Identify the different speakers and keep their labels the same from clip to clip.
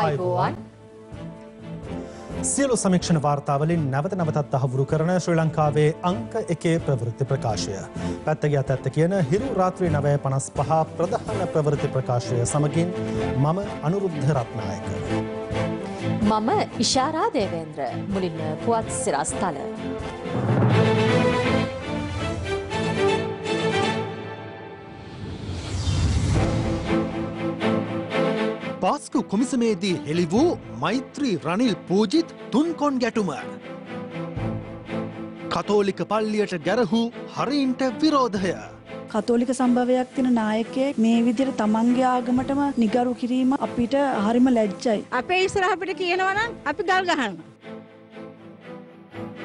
Speaker 1: ආයිබෝවන්
Speaker 2: සියලු සමීක්ෂණ වාර්තාවලින් නැවත නවතත් අහවුරු කරන ශ්‍රී ලංකාවේ අංක එකේ ප්‍රවෘත්ති ප්‍රකාශය. පැත්තගේ අතැත්ත කියන හිරු රාත්‍රී නවය පනස් පහ ප්‍රධාන ප්‍රවෘති ප්‍රකාශය සමගින් මම අනුරුද්ධ රත්නායක.
Speaker 1: මම ඉශාරා දේවේන්ද්‍ර මුලින්ම පුවත් සිරස්ථල.
Speaker 2: පාස්කු කොමිසමේදී හෙළි වූ මෛත්‍රී රනිල් පූජිත් තුන්කොන් ගැටුම. කතෝලික පල්ලියට ගැරහූ හරීන්ට විරෝධය.
Speaker 3: කතෝලික සම්භවයක් තින නායකයෙක් මේ විදිර තමන්ගේ ආගමටම නිගරු කිරීම අපිට හරිම ලැජ්ජයි.
Speaker 2: අපේ ඉස්සරහපිට කියනවනම් අපි ගල් ගහන්න.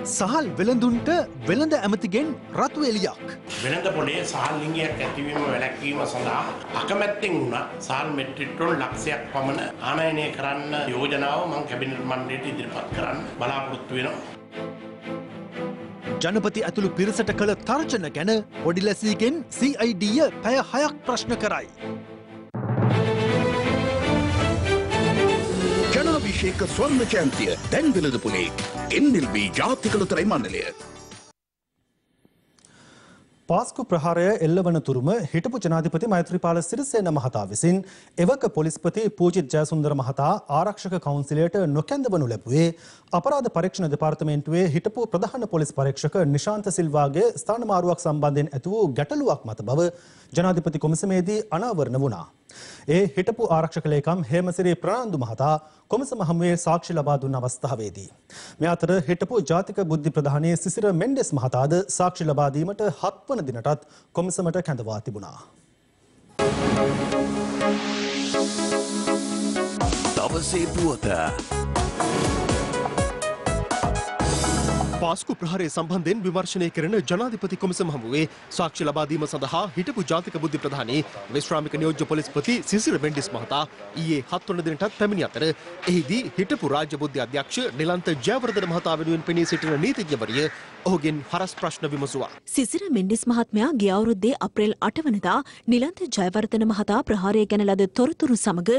Speaker 2: සහල් වෙළඳුන්ට වෙළඳ ඇමතිගෙන් රතු එලියක්.
Speaker 4: වෙළඳ පොලේ සහල් ලිංගයක් ඇතිවීම වැළැක්වීම සඳහා අකමැත්තෙන් වුණා සහල් මෙට්‍රිට්ටොන් ලක්ෂයක් පමණ ආනයනය කරන්න යෝජනාව මං කැබිනට් මණ්ඩලයට ඉදිරිපත් කරන්න බලාපොරොත්තු වෙනවා.
Speaker 2: ජනපති ඇතුළු පිරිසට කළ තර්ජන ගැන පොඩි ලැසීගෙන් CID පැය හයක්
Speaker 5: ප්‍රශ්න කරයි. ಅಭಿಷೇಕ ಸ್ವರ್ಣ ಜಯಂತಿಯ ದಂಡಲದ ಪುಲಿ ಎನ್ಎಲ್ಬಿ ಜಾತಿಗಳ ತರ මණ්ඩලය
Speaker 2: පාස්කු ප්‍රහාරය එල්ලවන තුරුම හිටපු ජනාධිපති මෛත්‍රීපාල සිරිසේන මහතා විසින් එවක පොලිස්පති පූජිත් ජයසුන්දර මහතා ආරක්ෂක කවන්සිලයට නොකැඳවනු ලැබුවේ අපරාධ පරීක්ෂණ දෙපාර්තමේන්තුවේ හිටපු ප්‍රධාන පොලිස් පරීක්ෂක නිශාන්ත සිල්වාගේ ස්ථානමාරුවක් සම්බන්ධයෙන් ඇති වූ ගැටලුවක් මත බව ජනාධිපති කොමිසමේදී අනාවරණ වුණා. ඒ හිටපු ආරක්ෂක ලේකම් හේමසිරි ප්‍රනාන්දු මහතා කොමසම හමුවේ සාක්ෂි ලබා දුන් අවස්ථාවේදී. මේ අතර හිටපු ජාතික බුද්ධි ප්‍රධානයේ සිසිර මෙන්ඩෙස් මහතාද සාක්ෂි ලබා දීමට හත්වන දිනටත් කොමසමට කැඳවා තිබුණා.
Speaker 4: දවසේ පුවත
Speaker 2: පාස්කු ප්‍රහාරය සම්බන්ධයෙන් විමර්ශනය කරන ජනාධිපති කොමිසම හමුවේ සාක්ෂි ලබා දීම සඳහා හිටපු ජාතික බුද්ධි ප්‍රධානී විශ්‍රාමික නියෝජ්‍ය පොලිස්පති සිසිර බෙන්ඩිස් මහතා ඊයේ හත් වන දිනටත් පැමිණි අතර එහිදී හිටපු රාජ්‍ය බුද්ධි අධ්‍යක්ෂ නිලන්ත ජයවර්ධන මහතා වෙනුවෙන් පෙනී සිටින නීතිඥවරිය ඔහුගෙන් හරස් ප්‍රශ්න විමසුවා.
Speaker 3: සිසිර මෙන්ඩිස් මහත්මයා ගිය අවුරුද්දේ අප්‍රේල් 8 වනදා නිලන්ත ජයවර්ධන මහතා ප්‍රහාරය ගැන ලද තොරතුරු සමග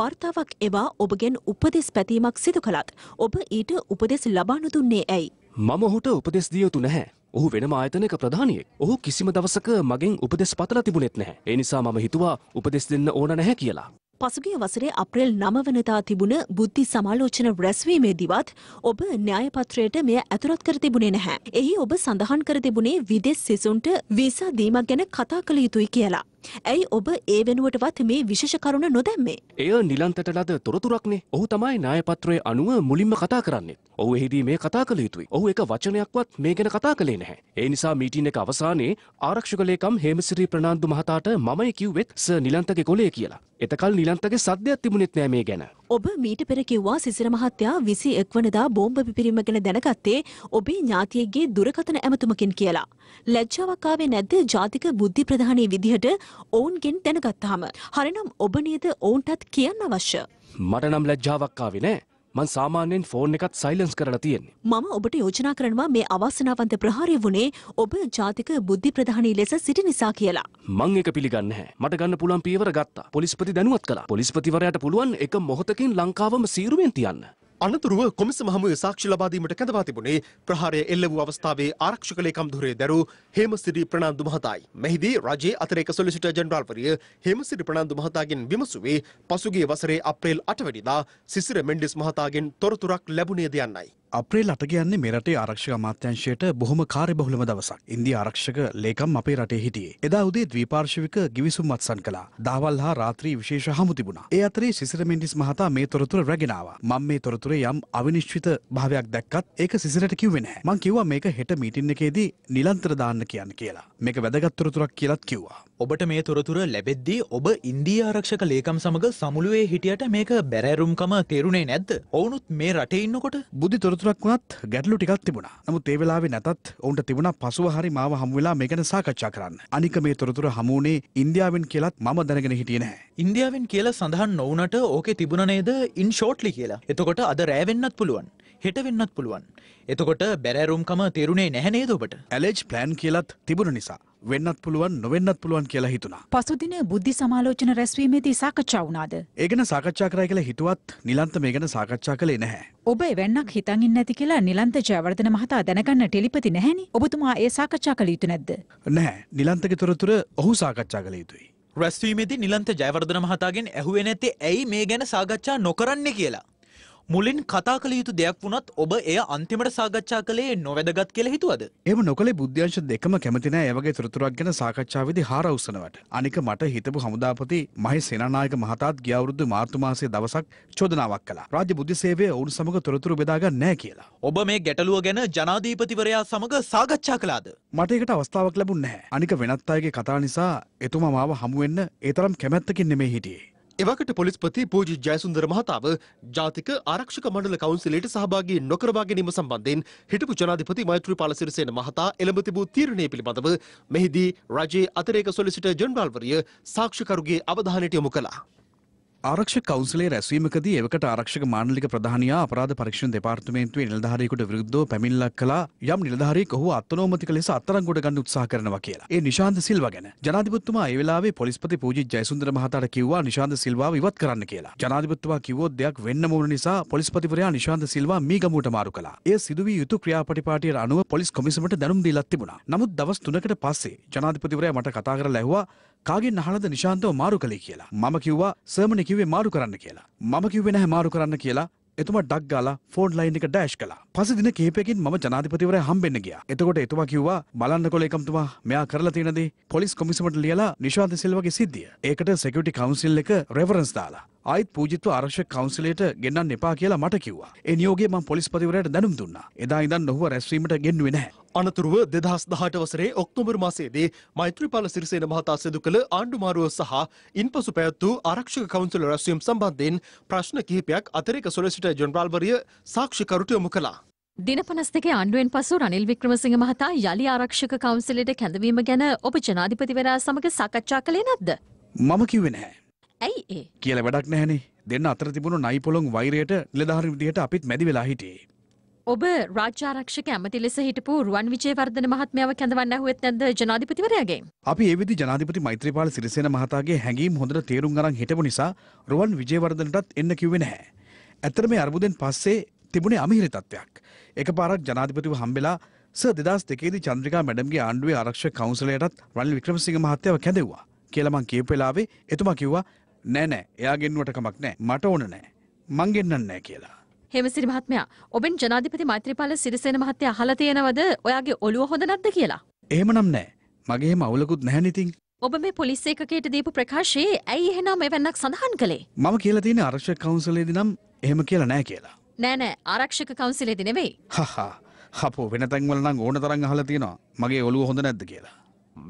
Speaker 3: වාර්තාවක් එවා ඔබගෙන් උපදෙස් පැතීමක් සිදු කළත් ඔබ ඊට උපදෙස් ලබානු දුන්නේ ඇයි?
Speaker 6: මම ඔහුට උපදෙස් දිය යුතු නැහැ. ඔහු වෙනම ආයතනයක ප්‍රධානියෙක්. ඔහු කිසිම දවසක මගෙන් උපදෙස් පතලා තිබුණෙත් නැහැ. ඒ නිසා මම හිතුවා උපදෙස් දෙන්න ඕන නැහැ කියලා.
Speaker 3: පසුගිය වසරේ අප්‍රේල් 9 වෙනිදා තිබුණ බුද්ධි සමාලෝචන රැස්වීමේදීවත් ඔබ න්‍යායපත්‍රයට මෙය ඇතුළත් කර තිබුණේ නැහැ. එහි ඔබ සඳහන් කර තිබුණේ විදෙස් සිසුන්ට වීසා දීමක් ගැන කතා කළ යුතුයි කියලා. ඇයි ඔබ ඒ වෙනුවටවත් මේ විශේෂ කරුණ නොදැම්මේ.
Speaker 6: එය නිලන්තට ලද තොරතුරක්නේ ඔහු තමයි නායපත්‍රය අනුව මුලින්ම කතා කරන්නේ. ඔහු එහිදී මේ කතා කළ යුතුයි. ඔහු එක වචනයක්වත් මේ ගැන කතා කළේ නැහැ. ඒ නිසා මීටින් එක අවසානයේ ආරක්ෂකලේකම් හේමසිරි ප්‍රනාන්දු මහතාට මමයි කිව්වෙත් ස නිලන්තගේ කොලේ කියලා. එතකල් නිලන්තගේ සද්දයක් තිබුණෙත් නෑ මේ ගැන.
Speaker 3: ඔබ මීට පෙර කිව්වා සිසිර මහත්තයා විසි එක්වනදා බෝම්බ පිපිරීම ගැන දැනගත්තේ ඔබේ ඥාතියෙක්ගේ දුරකතන ඇමතුමකින් කියලා. ලැජ්ජාවක් ආවේ නැද්ද ජාතික බුද්ධි ප්‍රධානී විදිහට ඔවුන්ගෙන් දැනගත්තාම. හරිනම් ඔබ නේද ඔවුන්ටත් කියන්න අවශ්‍ය.
Speaker 6: මට නම් ලැජ්ජාවක් ආවේ නෑ. මං සාමාන්‍යයෙන් ෆෝන් එකත් සයිලන්ස් කරලා තියෙන්නේ.
Speaker 3: මම ඔබට යෝජනා කරනවා මේ අවාසනාවන්ත ප්‍රහාරය වුණේ ඔබ ජාතික බුද්ධි ප්‍රධානී ලෙස සිටි නිසා කියලා.
Speaker 6: මං ඒක පිළිගන්නේ නැහැ. මට ගන්න පුළුවන් පියවර ගත්තා. පොලිස්පති දැනුවත් කළා. පොලිස්පතිවරයාට පුළුවන් එක මොහොතකින් ලංකාවම සීරුවෙන් තියන්න. අනතුරුව කොමිසම හමුවේ සාක්ෂි ලබා දීමට කැඳවා තිබුණේ ප්‍රහාරය එල්ල වූ අවස්ථාවේ
Speaker 2: ආරක්ෂක ලේකම්දුරේ දැරූ හේමසිරි ප්‍රනාන්දු මහතායි. මෙහිදී රජයේ අතිරේක සොලිසිටර් ජෙනරාල්වරිය හේමසිරි ප්‍රනාන්දු මහතාගෙන් විමසුවේ පසුගිය වසරේ අප්‍රේල් 8 වෙනිදා සිසිර මෙන්ඩිස් මහතාගෙන් තොරතුරක් ලැබුණේද යන්නයි.
Speaker 5: අප්‍රේ ලට කියන්නේ මෙරටේ ආරක්ෂක අමාත්‍යංශයට බොහොම කාර්යබහුලම දවසක්. ඉන්දියා ආරක්ෂක ලේකම් අපේ රටේ හිටියේ. එදා උදේ ද්විපාර්ශවික ගිවිසුම් අත්සන් කළා. දහවල් හා රාත්‍රී විශේෂ හමු තිබුණා. ඒ අතරේ සිසිර මෙන්ඩිස් මහතා මේ තොරතුර රැගෙන ආවා. මම මේ තොරතුරේ යම් අවිනිශ්චිත භාවයක් දැක්කත් ඒක සිසිරට කිව්වේ නැහැ. මං කිව්වා මේක හෙට මීටින් එකේදී නිලන්තර දාන්න කියන්න කියලා. මේක වැදගත් තොරතුරක් කියලාත් කිව්වා. ඔබට මේ තොරතුර ලැබෙද්දී ඔබ ඉන්දී ආරක්ෂක ලේකම් සමඟ සමුළුවේ හිටියට මේක බැරෑරුම්කම තේරුණේ නැද්ද ඔවුනුත් මේ රටේ ඉන්නකොට බුද්ධි තොරතුරක් වුණත් ගැටලු ටිකක් තිබුණා නමුත් ඒ වෙලාවේ නැතත් ඔවුන්ට තිබුණා පසුව හරි මාව හමු වෙලා මේ ගැන සාකච්ඡා කරන්න අනික මේ තොරතුර හමුුණේ ඉන්දියාවෙන් කියලත් මම දැනගෙන හිටියේ නැහැ ඉන්දියාවෙන් කියලා සඳහන් නොවුනට ඕකේ තිබුණ නේද ඉන් ෂෝට්ලි කියලා එතකොට අද රෑවෙන්නත් පුළුවන් හෙට වෙන්නත් පුළුවන්. එතකොට බැරෑරුම්කම තේරුණේ නැහැ නේද ඔබට? ඇලෙජ් ප්ලෑන් කියලත් තිබුණ නිසා වෙන්නත් පුළුවන් නොවෙන්නත් පුළුවන් කියලා හිතුණා. පසුදින
Speaker 3: බුද්ධි සමාලෝචන රැස්වීමේදී සාකච්ඡා වුණාද?
Speaker 5: ඒ ගැන සාකච්ඡා කරයි කියලා හිතුවත් නිලන්ත මේ ගැන සාකච්ඡා කළේ නැහැ.
Speaker 3: ඔබ එවන්නක් හිතන් ඉන්නේ නැති කියලා නිලන්ත ජයවර්ධන මහතා දැනගන්න ටෙලිපති නැහෙනි.
Speaker 5: ඔබතුමා ඒ සාකච්ඡා කළ යුතු නැද්ද? නැහැ. නිලන්තගේ තොරතුර ඔහු සාකච්ඡා කළ යුතුයි. රැස්වීමේදී නිලන්ත ජයවර්ධන මහතාගෙන් ඇහුවේ නැත්තේ ඇයි මේ ගැන සාකච්ඡා නොකරන්නේ කියලා. මුලින් කතා කළ යුතු දෙයක් වුණත් ඔබ එය අන්තිමට සාකච්ඡා කළේ නොවැදගත් කියලා හිතුවද? එහෙම නොකලේ බුද්ධ්‍යංශ දෙකම කැමති නැහැ ඒ වගේ තොරතුරක් ගැන සාකච්ඡාවේදී හාරවුස්සනවට. අනික මට හිතපු හමුදාපති මහේ සේනානායක මහතාත් ගිය අවුරුදු මාර්තු මාසයේ දවසක් චෝදනාවක් කළා. රාජ්‍ය බුද්ධි සේවය ඔවුන් සමග තොරතුරු බෙදා ගන්න නැහැ කියලා. ඔබ මේ ගැටලුව ගැන ජනාධීපතිවරයා සමග සාකච්ඡා කළාද? මට ඒකට අවස්ථාවක් ලැබුණේ නැහැ. අනික වෙනත් අයගේ කතා නිසා එතුමා මාව හමුවෙන්න ඒ තරම් කැමැත්තකින් නෙමෙයි හිටියේ.
Speaker 2: එවකට පොලිස්පති පූජි ජයසුන්දර මහතාව ජාතික ආරක්ෂක මණ්ඩල කවුන්සිලයට සහභාගී නොකරවා ගැනීම සම්බන්ධයෙන් හිටපු ජනාධිපති මෛත්‍රීපාල සිරිසේන මහතා එළඹ තිබූ තීරණය පිළිබඳව මෙහිදී රජයේ අතිරේක සොලිසිටර් ජෙනරාල්වරිය
Speaker 5: සාක්ෂිකරුගේ අවධානයට යොමු කළා. ආරක්ෂ කවසලේ රැස්වීමකද ඒකට ආරක්ෂක මානලික ප්‍රධානයා අපරාධ පරීක්ෂණ දෙපාර්තමේන්තුවේ නිලධාරීකුට විරුද්ධව පැමිණිල්ලක් කළා යම් නිලධාරීක ඔහු අත්නෝමතික ලෙස අත්තරංගොඩ ගන්න උත්සාහ කරනවා කියලා. ඒ නිශාන්ත සිල්වා ගැන ජනාධිපතිතුමා ඒ වෙලාවේ පොලිස්පති පූජි ජයසුන්දර මහතාට කිව්වා නිශාන්ත සිල්වාව ඉවත් කරන්න කියලා. ජනාධිපතිතුමා කිව්වොත් දෙයක් වෙන්න මොන නිසා පොලිස්පතිවරයා නිශාන්ත සිල්වා මීගමුවට මාරු කළා. ඒ සිදුවී යුතු ක්‍රියාපටිපාටියට අනුව පොලිස් කොමිසමට දැනුම් දීලා තිබුණා. නමුත් දවස් 3කට පස්සේ ජනාධිපතිවරයා මට කතා කරලා ඇහුවා කාගෙන් අහලද නිශාන්තව මාරු කළේ කියලා. මම කිව්වා සර්මනි කිව්වේ මාරු කරන්න කියලා. මම කිව්වේ නැහැ මාරු කරන්න කියලා. එතුමා ඩක් ගාලා ෆෝන් ලයින් එක ඩෑෂ් කළා. පස්සේ දින කිහිපයකින් මම ජනාධිපතිවරයා හම්බෙන්න ගියා. එතකොට එතුමා කිව්වා බලන්නකොල එකම්තුමා මෙයා කරලා තියෙන දේ පොලිස් කොමිසමට ලියලා නිශාන්ත සිල්වාගේ සිද්ධිය. ඒකට සෙකියුරිටි කවුන්සිල් එක රෙෆරන්ස් දාලා. ආයිත් පූජිත්ව ආරක්ෂක කවුන්සිලයට ගෙන්නන්න එපා කියලා මට කිව්වා. ඒ නියෝගය මම පොලිස්පතිවරයාට දැනුම් දුන්නා. එදා ඉඳන් ඔහුව රැස්වීමට ගෙන්නුවේ නැහැ. අනතුරුව 2018 වසරේ ඔක්තෝබර් මාසයේදී මෛත්‍රීපාල සිරිසේන මහතා සිදු කළ ආණ්ඩුමාරුව
Speaker 2: සහ ඉන්පසු පැවැත්වූ ආරක්ෂක කවුන්සිල රැස්වීම සම්බන්ධයෙන් ප්‍රශ්න කිහිපයක් අතිරේක සොලිසිටර් ජෙනරාල්වරිය සාක්ෂිකරුට යොමු කළා.
Speaker 1: දින පනස් දෙකේ ආණ්ඩුවෙන් පසු රනිල් වික්‍රමසිංහ මහතා යළි ආරක්ෂක කවුන්සිලයට කැඳවීම ගැන ඔබ ජනාධිපතිවරයා සමග සාකච්ඡා කළේ නැද්ද?
Speaker 5: මම කිව්වේ නැහැ. ඇයි ඒ කියල වැඩක් නැහැනේ දෙන්න අතර තිබුණු නයිපොළොන් වෛරයට නිලධාර විදිහට අපිත් මැදි වෙලා හිටියේ.
Speaker 1: ඔබ රාජාරක්ෂක ඇමති ලෙස හිටපු රුවන් විජේවර්ධන මහත්මයාව කැඳවන්න ඇහුවෙත් නැද්ද ජනාධිපතිවරයාගේ?
Speaker 5: අපි ඒ විදි ජනාධිපති මෛත්‍රීපාල සිරිසේන මහතාගේ හැඟීම් හොඳට තේරුම් අරන් හිටපු නිසා රුවන් විජේවර්ධනටත් එන්න කිව්වේ නැහැ. ඇත්තට මේ අර්බුදෙන් පස්සේ තිබුණේ අමිහිරි තත්ත්වයක්. එකපාරක් ජනාධිපතිව හම්බෙලා සර් 2002 චන්ද්‍රිකා මැඩම්ගේ ආණ්ඩුවේ ආරක්ෂක කවුන්සිලයටත් රනිල් වික්‍රමසිංහ මහත්තයාව කැඳෙව්වා. කියලා මං කියපු වෙලාවේ එතුමා කිව්වා නෑ නෑ එයා ගෙන්නුවට කමක් නෑ මට ඕන නෑ මං ගෙන්නන්න නෑ කියලා.
Speaker 1: හෙමසිරි මහත්මයා ඔබෙන් ජනාධිපති මෛත්‍රීපාල සිරිසේන මහත්තයා අහලා තියෙනවද ඔයාගේ ඔළුව හොඳ නැද්ද කියලා?
Speaker 5: එහෙමනම් නෑ. මගේම අවුලකුත් නැහැ නිතින්.
Speaker 1: ඔබ මේ පොලිස් එකකයට දීපු ප්‍රකාශයේ ඇයි එහෙනම් එවන්නක් සඳහන් කළේ?
Speaker 5: මම කියලා තියෙන ආරක්ෂක කවුන්සිලේදී නම් එහෙම කියලා නෑ කියලා.
Speaker 1: නෑ නෑ ආරක්ෂක කවුන්සිලේදී නෙවෙයි.
Speaker 5: හහා. හපෝ වෙන තැන්වල නම් ඕන තරම් අහලා තියෙනවා. මගේ ඔළුව හොඳ නැද්ද කියලා.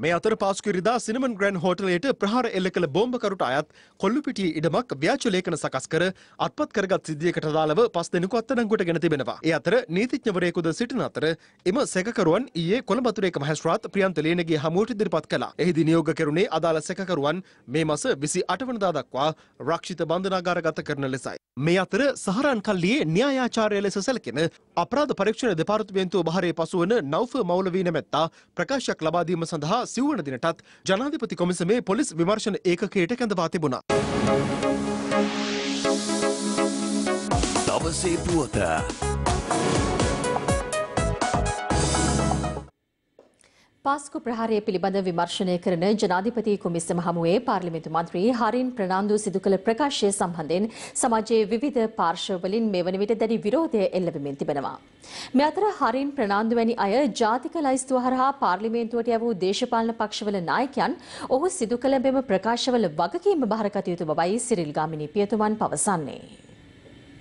Speaker 5: මේ අතර පාස්කුරිදා සිනමන් ග්‍රන් හෝටලයට ප්‍රහාර එල්ල
Speaker 2: කළ බෝම්භකරුට අයත් කොල්ලුපිටිය ඉඩමක් ව්‍යාචු ලේඛන සකස් කර අත්පත් කරගත් සිද්ධියකට දාලව පස් දෙනෙකු අත්අඩංගුවට ගෙන තිබෙනවා. ඒ අතර නීතිඥවරයෙකුද සිටින අතර එම සැකකරුවන් ඊයේ කොළඹතුරේක මහේස්ත්‍රාත් ප්‍රියන්ත ලේනගේ හමුවට ඉදිරිපත් කළා. එහිදී නියෝග කෙරුණේ අදාළ සැකකරුවන් මේ මස 28 වනදා දක්වා රක්ෂිත බන්ධනාගාරගත කරන ලෙසයි. මේ අතර සහරන් කල්ලියේ න්‍යායාචාර්ය ලෙස සැලකෙන අපරාධ පරීක්ෂණ දෙපාර්තමේන්තුව බහරේ පසුවන නෞෆ මෞලවී නැමැත්තා ප්‍රකාශයක් ලබා දීම සඳහා සහ සිව්වන දිනටත් ජනාධිපති කොමිසමේ පොලිස් විමර්ශන ඒකකයට කැඳවා තිබුණා.
Speaker 4: දවසේ පුවත
Speaker 1: පාස්කු ප්‍රහාරය පිළිබඳ විමර්ශනය කරන ජනාධිපති කුමිස්සම හමුවේ පාර්ලිමේන්තු මන්ත්‍රී හරින් ප්‍රනාන්දු සිදු කළ ප්‍රකාශය සම්බන්ධයෙන් සමාජයේ විවිධ පාර්ශ්වවලින් මේ වන විට දැඩි විරෝධය එල්ලවෙමින් තිබෙනවා. මේ අතර හරින් ප්‍රනාන්දු වැනි අය ජාතික ලයිස්තුව හරහා පාර්ලිමේන්තුවට යවූ දේශපාලන පක්ෂවල නායකයන් ඔහු සිදු කළ මෙම ප්‍රකාශවල වගකීම බාර කටයුතු බවයි සිරිල් ගාමිණී පියතුමන් පවසන්නේ.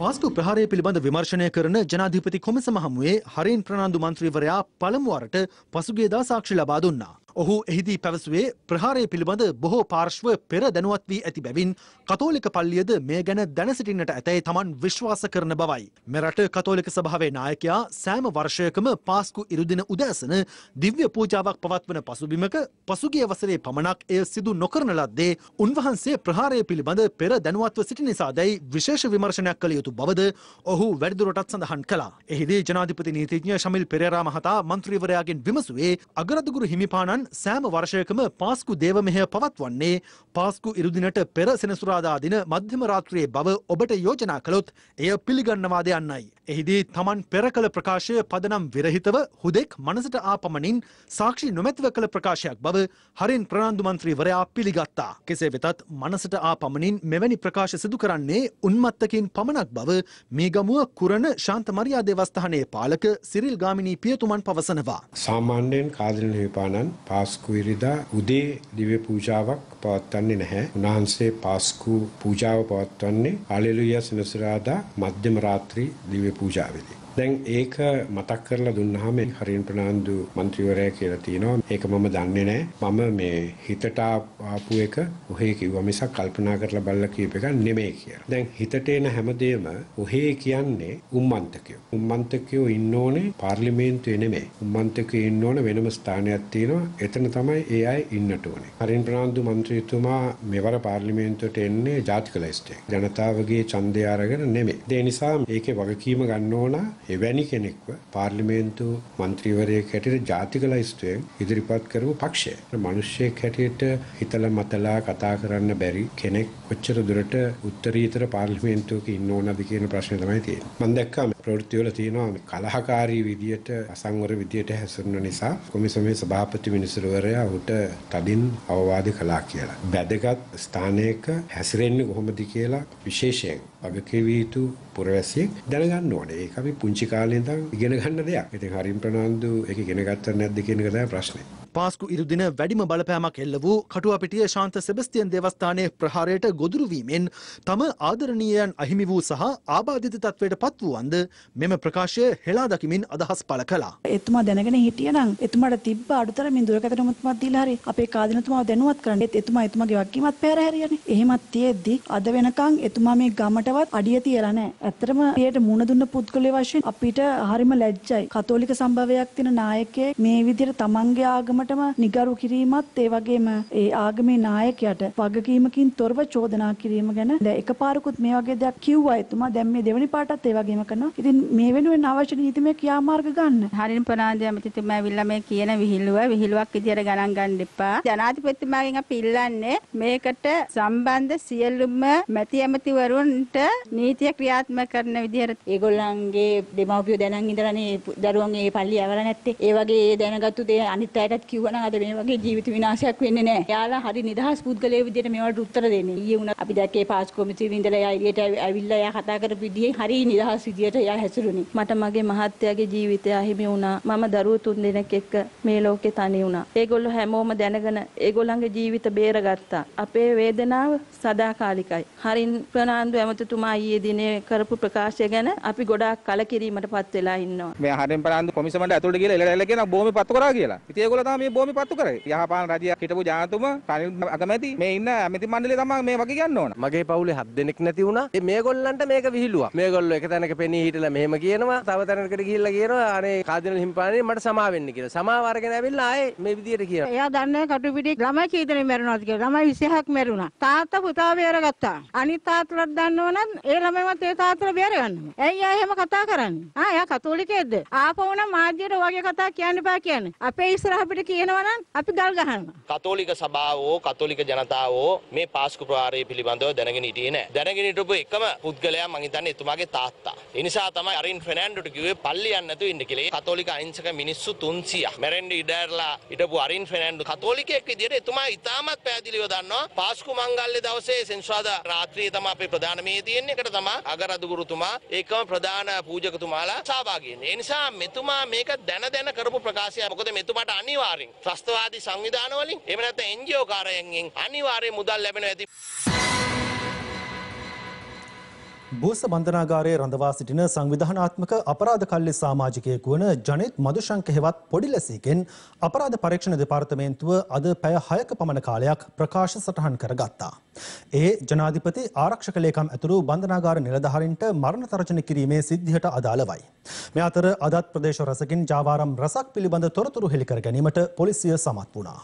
Speaker 2: පාස්ටු ප්‍රහාරය පිළිබඳ විමර්ශනය කරන ජනාධිපති කොමස මහමුවේ හරින් ප්‍රනාන්දු මන්ත්‍රීවරයා පළමුවරට පසුගේදා සාක්ෂි ලබා දුන්නා. ඔහු එහිදී පැවසුවේ ප්‍රහාරය පිළිබඳ බොහෝ පාර්ශ්ව පෙර දැනුවත් වී ඇති බැවින් කතෝලික පල්ලියද මේ ගැන දැනසිටින්නට ඇතැයි තමන් විශ්වාස කරන බවයි. මෙරට කතෝලික සභාවේ නායකයා සෑම වර්ෂයකම පාස්කු ඉරුදින උදෑසන දිව්‍ය පූජාවක් පවත්වන පසුබිමක පසුගිය වසරේ පමණක් එය සිදු නොකරන ලද්දේ උන්වහන්සේ ප්‍රහාරය පිළිබඳ පෙර දැනුවත්ව සිටි නිසා දැයි විශේෂ විමර්ශනයක් කළ යුතු බවද ඔහු වැඩදුරටත් සඳහන් කලා. එහිදී ජනාධිපති නීතිඥ ශමිල් පෙරේරා මහතා මන්ත්‍රීවරයාගෙන් විමසුවේ අගරදුගුරු හිමිපාණන් ගමන් සෑම වර්ෂයකම පාස්කු දේවමෙහය පවත්වන්නේ පාස්කු ඉරුදිනට පෙර සෙනසුරාදා දින මධ්‍යම රාත්‍රියේ බව ඔබට යෝජනා කළොත් එය පිළිගන්නවාද යන්නයි. එහිදී තමන් පෙර කළ ප්‍රකාශය පදනම් විරහිතව හුදෙක් මනසට ආපමණින් සාක්ෂි නොමැතිව කළ ප්‍රකාශයක් බව හරින් ප්‍රනාන්දු මන්ත්‍රීවරයා පිළිගත්තා. කෙසේ වෙතත් මනසට ආපමණින් මෙවැනි ප්‍රකාශ සිදු කරන්නේ උන්මත්තකින් පමණක් බව මේ ගමුව කුරණ ශාන්ත මරියා දේවස්ථානයේ පාලක සිරිල් ගාමිණී පියතුමන් පවසනවා.
Speaker 7: සාමාන්‍යයෙන් කාදිල් නිපාණන් පාස්කු ඉරිදා උදේ දිව්‍ය පූජාවක් පවත්වන්නේ නැහැ. උන්වහන්සේ පාස්කු පූජාව පවත්වන්නේ හලෙලුයා සෙනසුරාදා මධ්‍යම රාත්‍රී දිව්‍ය पूजा विधि දැන් ඒක මතක් කරලා දුන්නාම හරින් ප්‍රනාන්දු മന്ത്രിවරයා කියලා තියෙනවා. ඒක මම දන්නේ නැහැ. මම මේ හිතට ආපු එක ඔහේ කිව්වා මිසක් කල්පනා කරලා බලලා කියප එක නෙමෙයි කියලා. දැන් හිතට එන හැමදේම ඔහේ කියන්නේ උම්මන්තකයෝ. උම්මන්තකයෝ ඉන්න ඕනේ පාර්ලිමේන්තුවේ නෙමෙයි. උම්මන්තකයෝ ඉන්න ඕනේ වෙනම ස්ථානයක් තියෙනවා. එතන තමයි ඒ අය ඉන්නට ඕනේ. හරින් ප්‍රනාන්දු മന്ത്രിතුමා මෙවර පාර්ලිමේන්තුවට එන්නේ ජාතික ලයිස්ට් එක. ජනතාවගේ ඡන්දය අරගෙන නෙමෙයි. ඒ නිසා මේකේ වගකීම ගන්න ඕනා එවැනි කෙනෙක්ව පාර්ලිමේන්තු මන්ත්‍රීවරයෙක් හැටියට ජාතික ලයිස්තුවෙන් ඉදිරිපත් කරපු පක්ෂය. මිනිස්සෙක් හැටියට හිතලා මතලා කතා කරන්න බැරි කෙනෙක් කොච්චර දුරට උත්තරීතර පාර්ලිමේන්තුවක ඉන්න ඕනද කියන ප්‍රශ්නේ තමයි තියෙන්නේ. මම දැක්කා ප්‍රවෘත්ති වල තියෙනවා කලහකාරී විදියට අසංවර විදියට හැසිරෙන නිසා කොමිසමේ සභාපති මිනිසුරවරයා උට තදින් අවවාද කළා කියලා. වැදගත් ස්ථානයක හැසිරෙන්නේ කොහොමද කියලා විශේෂයෙන් වගකීම් යුතු පුරවැසියෙක් දැනගන්න ඕනේ. ඒක අපි පුංචි කාලේ ඉඳන් ඉගෙන ගන්න දෙයක්. ඉතින් හරිම් ප්‍රනාන්දු ඒක ඉගෙන ගත්තද නැද්ද කියන එක තමයි ප්‍රශ්නේ. පාස්කු ඉරුදින වැඩිම බලපෑමක් එල්ල වූ කටුවපිටිය ශාන්ත සෙබස්තියන්
Speaker 2: දෙවස්ථානයේ ප්‍රහාරයට ගොදුරුවීමෙන් තම ආදරණීයයන් අහිමි වූ සහ ආබාධිත තත්වයට පත් වූවන්ද මෙම ප්‍රකාශය හෙලා දකිමින් අදහස් පළ කළා.
Speaker 3: එතුමා දැනගෙන හිටියනම් එතුමාට තිබ්බ අඩුතරමින් දුරකට මුත්මත් දීලා හරි අපේ කාදිනතුමාව දැනුවත් කරන්න. එතුමා එතුමාගේ වගකීමත් පෙරහැරියනේ. එහෙමත් තියෙද්දි අද වෙනකන් එතුමා මේ ගමටවත් අඩිය තියලා නැහැ. ඇත්තටම පියට මුණ දුන්න පුද්ගලයා වශයෙන් අපිට හරිම ලැජ්ජයි. කතෝලික සම්භවයක් තියෙන නායකයෙක් මේ විදිහට තමන්ගේ ආගම හැමෝමටම නිගරු කිරීමත් ඒ වගේම ඒ ආගමේ නායකයාට වගකීමකින් තොරව චෝදනා කිරීම ගැන දැන් එකපාරකුත් මේ වගේ දෙයක් කිව්වා එතුමා දැන් මේ දෙවෙනි පාටත් ඒ වගේම කරනවා. ඉතින් මේ වෙනුවෙන් අවශ්‍ය නීතිමය ක්‍රියාමාර්ග ගන්න. හරින් ප්‍රනාන්දු ඇමතිතුමා ඇවිල්ලා මේ කියන විහිළුව විහිළුවක් විදියට ගණන් ගන්න එපා. ජනාධිපතිතුමාගෙන් අපි ඉල්ලන්නේ මේකට සම්බන්ධ සියලුම මැති ඇමතිවරුන්ට නීතිය ක්‍රියාත්මක කරන විදිහට ඒගොල්ලන්ගේ දෙමව්පියෝ දැනන් ඉඳලානේ දරුවන්ගේ ඒ පල්ලි යවලා නැත්තේ. ඒ වගේ ඒ දැනගත්තු දේ අනිත් අයටත් කිව්වනම් අද මේ වගේ ජීවිත විනාශයක් වෙන්නේ නැහැ. එයාලා හරි නිදහස් පුද්ගලයෙකු විදිහට මේවට උත්තර දෙන්නේ. ඊයේ උනා අපි දැක්කේ පාස් කොමිසුවේ ඉඳලා එයා එළියට ඇවිල්ලා එයා කතා කරපු විදිහේ හරි නිදහස් විදිහට එයා හැසිරුණේ. මට මගේ මහත්තයාගේ ජීවිතය අහිමි වුණා. මම දරුවෝ තුන් දෙනෙක් එක්ක මේ ලෝකේ තනි වුණා. ඒගොල්ලෝ හැමෝම දැනගෙන ඒගොල්ලන්ගේ ජීවිත බේරගත්තා. අපේ වේදනාව සදාකාලිකයි. හරින් ප්‍රනාන්දු ඇමතුතුමා ඊයේ දිනේ කරපු ප්‍රකාශය ගැන අපි ගොඩාක් කලකිරීමටපත් වෙලා ඉන්නවා.
Speaker 5: මේ හරින් ප්‍රනාන්දු කොමිසමට ඇතුළට ගිහලා එළලා කියන බොහොම පත්තු කරා කියලා. ඉතින් ඒගොල්ලෝ තමයි මේ බොමි පත්තු කරේ. යහපාලන රජය හිටපු ජනාධිපතිතුමා රනිල් අගමැති මේ ඉන්න ඇමති මණ්ඩලය තමයි මේ වගේ ගන්න ඕන. මගේ පවුලේ හත් දෙනෙක් නැති වුණා. මේගොල්ලන්ට මේක විහිළුවක්. මේගොල්ලෝ එක තැනක
Speaker 4: පෙනී හිටලා මෙහෙම කියනවා. තව තැනකට ගිහිල්ලා කියනවා අනේ කාදිනල් හිම්පානේ මට සමා වෙන්න කියලා. සමාව අරගෙන ඇවිල්ලා ආයේ මේ විදියට කියනවා. එයා දන්නේ කටු පිටේ ළමයි කී දෙනෙක් මැරුණාද කියලා. ළමයි 26ක් මැරුණා.
Speaker 3: තාත්තා පුතාව බේරගත්තා. අනිත් තාත්තලත් දන්නවනම් ඒ ළමයිවත් ඒ තාත්තලා බේරගන්නවා. ඇයි ආ එහෙම කතා කරන්නේ? ආ එයා කතෝලිකයෙක්ද? ආපහු නම් මාධ්‍යයට ඔයගේ කතා කියන්න එපා කියන්නේ. අපේ ඉස්සරහ අපිට කියනවනම් අපි ගල් ගහනවා.
Speaker 4: කතෝලික සභාවෝ කතෝලික ජනතාවෝ මේ පාස්කු ප්‍රහාරය පිළිබඳව දැනගෙන හිටියේ නෑ. දැනගෙන හිටපු එකම පුද්ගලයා මං හිතන්නේ එතුමාගේ තාත්තා. ඒ නිසා තමයි අරින් ෆෙනෑන්ඩෝට කිව්වේ පල්ලි යන්න නැතුව ඉන්න කියලා. කතෝලික අහිංසක මිනිස්සු 300ක් මැරෙන්න ඉඩ ඇරලා හිටපු අරින් ෆෙනෑන්ඩෝ කතෝලිකයෙක් විදියට එතුමා ඉතාමත් පැහැදිලිව දන්නවා පාස්කු මංගල්‍ය දවසේ සෙන්සුරාදා රාත්‍රියේ තමයි අපේ ප්‍රධාන මේ තියෙන්නේ. ඒකට තමයි අගරදුගුරුතුමා ඒකම ප්‍රධාන පූජකතුමාලා සහභාගී වෙන්නේ. ඒ නිසා මෙතුමා මේක දැන දැන කරපු ප්‍රකාශය මොකද මෙතුමාට අනිවාර්ය වලින් ත්‍රස්තවාදී සංවිධාන වලින් එහෙම නැත්නම් එන්ජිஓ කාරයන්ගෙන් අනිවාර්ය මුදල් ලැබෙනවා ඇති
Speaker 2: බෝස බන්ධනාගාරයේ රඳවා සිටින සංවිධානාත්මක අපරාධ කල්ලි සමාජිකයෙකු වන ජනිත් මදුශංක හෙවත් පොඩිලසීකෙන් අපරාධ පරීක්ෂණ දෙපාර්තමේන්තුව අද පැය 6ක පමණ කාලයක් ප්‍රකාශ සටහන් කරගත්තා. ඒ ජනාධිපති ආරක්ෂක ලේකම් ඇතුළු බන්ධනාගාර නිලධාරීන්ට මරණ තර්ජන කිරීමේ සිද්ධියට අදාළවයි. මේ අතර අදත් ප්‍රදේශ රසකින් ජාවාරම් රසක් පිළිබඳ තොරතුරු හෙළි කර ගැනීමට පොලිසිය සමත් වුණා.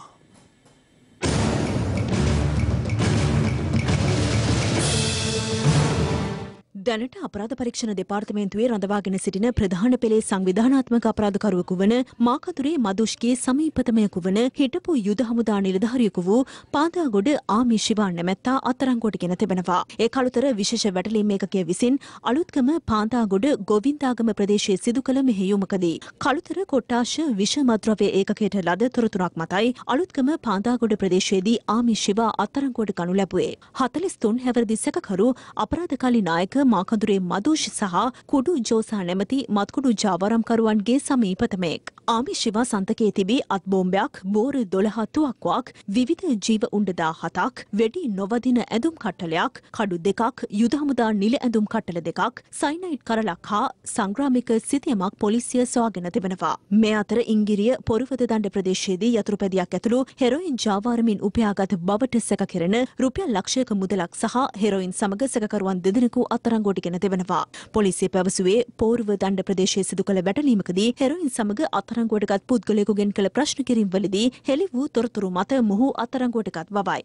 Speaker 3: දැනට අපරාධ පරීක්ෂණ දෙපාර්තමේන්තුවේ රඳවාගෙන සිටින ප්‍රධාන පෙළේ සංවිධානාත්මක අපරාධකරුවෙකු වන මාකතුරේ මදුෂ්ගේ සමීපතමයෙකු වන හිටපු යුද හමුදා නිලධාරියෙකු වූ පාදාගොඩ ආමි ශිවා නැමැත්තා අත්අඩංගුවටගෙන තිබෙනවා. ඒ කලුතර විශේෂ වැටලීම් ඒකකය විසින් අලුත්කම පාදාගොඩ ගොවින්දාගම ප්‍රදේශයේ සිදු කළ මෙහෙයුමකදී කලුතර කොට්ටාශ විෂ මද්‍රව්‍ය ඒකකයට ලද තොරතුරක් මතයි අලුත්කම පාදාගොඩ ප්‍රදේශයේදී ආමි ශිවා අත්අඩංගුවට ගනු ලැබුවේ. 43 හැවිරිදි සැකකරු අපරාධකාරී නායක මාකඳුරේ මදූෂ් සහ කුඩු ජෝසා නැමති මත්කුඩු ජාවාරම්කරුවන්ගේ සමීපතමයෙක්. ආමිශිවා සන්තකයේ තිබී අත්බෝම්බයක් බෝර දොළහත්තුවක්වාක් විවිධ ජීව උන්ඩදා හතක් වැඩි නොවදින ඇඳුම් කට්ටලයක් කඩු දෙකක් යුදහමුදා නිල ඇඳුම් කට්ටල දෙකක් සයිනයිට් කරලක් හා සංග්‍රාමික සිතියමක් පොලිසිය සොයාගෙන තිබෙනවා. මේ අතර ඉංගිරිය පොරුවද දණ්ඩ ප්‍රදේශයේදී යතුරුපැදියක් ඇතුළු හෙරොයින් ජාවාරමින් උපයාගත් බවට සැකකෙරෙන රුපියල් ලක්ෂයක මුදලක් සහ හෙරොයින් සමග සැකකරුවන් දෙදෙනෙකු අත්තරංගු අත්අඩංගුවට ගෙන දෙවනවා. පොලිසිය පැවසුවේ පෝර්ව දණ්ඩ ප්‍රදේශයේ සිදු කළ වැටලීමකදී හෙරොයින් සමග අත්අඩංගුවටගත් පුද්ගලයෙකුගෙන් කළ ප්‍රශ්න කිරීම්වලදී හෙළි වූ තොරතුරු මත මොහු අත්අඩංගුවටගත් බවයි.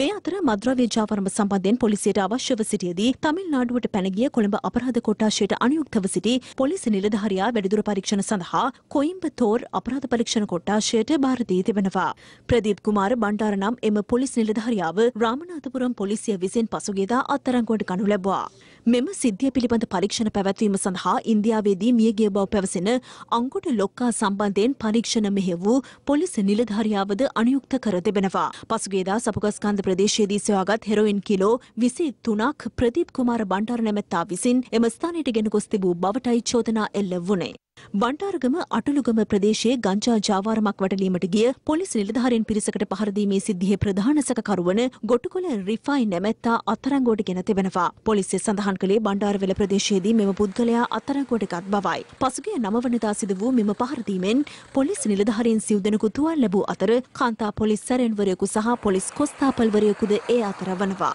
Speaker 3: මේ අතර මද්‍රව්‍ය ජාවරම සම්බන්ධයෙන් පොලිසියට අවශ්‍යව සිටියදී තමිල්නාඩුවට පැනගිය කොළඹ අපරාධ කොට්ටාශයට අනුයුක්තව සිටි පොලිසි නිලධාරියා වැඩිදුර පරීක්ෂණ සඳහා කොයිම්බතෝර් අපරාධ පරීක්ෂණ කොට්ටාශයට භාර දී තිබෙනවා. ප්‍රදීප් කුමාර බණ්ඩාර නම් එම පොලිස් නිලධාරියාව රාමනාථපුරම් පොලිසිය විසින් පසුගියදා අත්අඩංගුවට ගනු ලැබුවා. මෙම සිද්ධිය පිළිබඳ පරීක්ෂණ පැවැත්වීම සඳහා ඉන්දියාවේදී මියගිය බව පැවසෙන අංකුට ලොක්කා සම්බන්ධයෙන් පරීක්ෂණ මෙහෙවූ පොලිස් නිලධාරියාවද අනුයුක්ත කර තිබෙනවා. පසුගියදා සපුගස්කන්ධ ප්‍රදේශයේදී සොයාගත් හෙරොයින් කිලෝ විසි තුනක් ප්‍රදීප් කුමාර බණ්ඩාර නැමැත්තා විසින් එම ස්ථානයට ගෙන ගොස් තිබූ බවටයි චෝදනා එල්ල වුණේ. බණ්ඩාරගම අටළුගම ප්‍රදේශයේ ගංජා ජාවාරමක් වටලීමට ගිය පොලිස් නිලධාරීන් පිරිසකට පහර දීමේ සිද්ධියේ ප්‍රධාන සැකකරුවන ගොටුකොළ රිෆයි නැමැත්තා අත්අඩංගුවට ගෙන තිබෙනවා. පොලිසිය සඳහන් කළේ බණ්ඩාරවැල ප්‍රදේශයේදී මෙම පුද්ගලයා අත්අඩංගුවට ගත් බවයි. පසුගිය 9 වනදා සිදු වූ මෙම පහර දීමෙන් පොලිස් නිලධාරීන් සිව් දෙනෙකු තුවාල ලැබූ අතර කාන්තා පොලිස් සැරෙන්වරයෙකු සහ පොලිස් කොස්තාපල්වරයෙකුද ඒ අතර වනවා.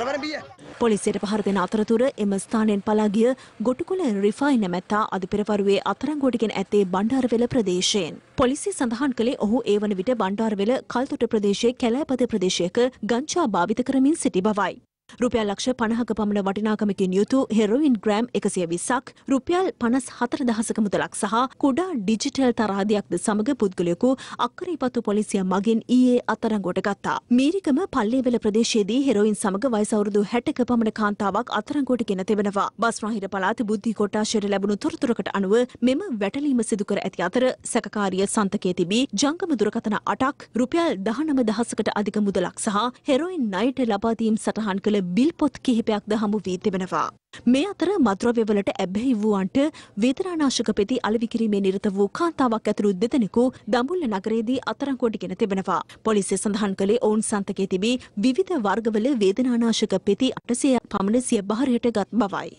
Speaker 3: කරවන බිය. පොලිසියට පහර දෙන අතරතුර එම ස්ථානයෙන් පලා ගිය ගොටුකුල රිෆායි නැමැත්තා අද පෙරපරුවේ අත්අඩංගුවටගෙන ඇත්තේ බණ්ඩාරවෙල ප්‍රදේශයෙන්. පොලිසිය සඳහන් කළේ ඔහු ඒ වන විට බණ්ඩාරවෙල කල්තොට ප්‍රදේශයේ කැලෑපද ප්‍රදේශයක ගංචා භාවිත කරමින් සිටි බවයි. රුපියල් ලක්ෂ පණහක පමණ වටිනාකමකින් යුතු හෙරොයින් ග්‍රෑම් එකසිය විස්සක් රුපියල් පනස් හතර දහසක මුදලක් සහ කුඩා ඩිජිටල් තරාදයක්ද සමඟ පුද්ගලයකු අක්කරීපතු පොලිසිය මගින් ඊයේ අතරංගොට ගත්තා. මීරිකම පල්ලේවෙල ප්‍රදේශයේදී හෙරොයින් සමඟ වයිසවුරුදු හැටක පමණ කාන්තාවක් අතරංගොට ගෙන තිබෙනවා. බස්රාහිර පලාත බුද්ධි කොට්ටාශයට ලැබුණු තොරතුරකට අනුව මෙම වැටලීම සිදුකර ඇති අතර සැකකාරිය සන්තකයේ තිබී ජංගම දුරකතන අටක් රුපියල් දහනම දහසකට අධික මුදලක් සහ හෙරොයින් නයිට ලබාදීම් සටහන් කළ බිල් පොත් කිහිපයක්ද හමු වී තිබෙනවා. මේ අතර මත්‍රව්‍යවලට ඇබ්බැහි වූවන්ට වේදනානාශක පෙති අලවිකිරීමේ නිරත වූ කාන්තාවක් ඇතුළු දෙදෙනෙකු දඹුල්ල නගරයේදී අත්අඩංගුවටගෙන තිබෙනවා. පොලිසිය සඳහන් කළේ ඔවුන් සන්තකයේ තිබී විවිධ වර්ගවල වේදනානාශක පෙති 800ක් පමණ සිය බහරයට ගත් බවයි.